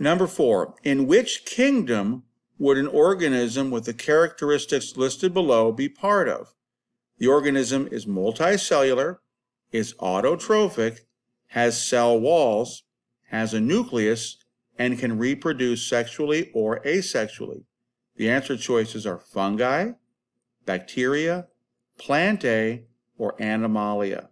Number four, in which kingdom would an organism with the characteristics listed below be part of? The organism is multicellular, is autotrophic, has cell walls, has a nucleus, and can reproduce sexually or asexually. The answer choices are fungi, bacteria, plantae, or animalia.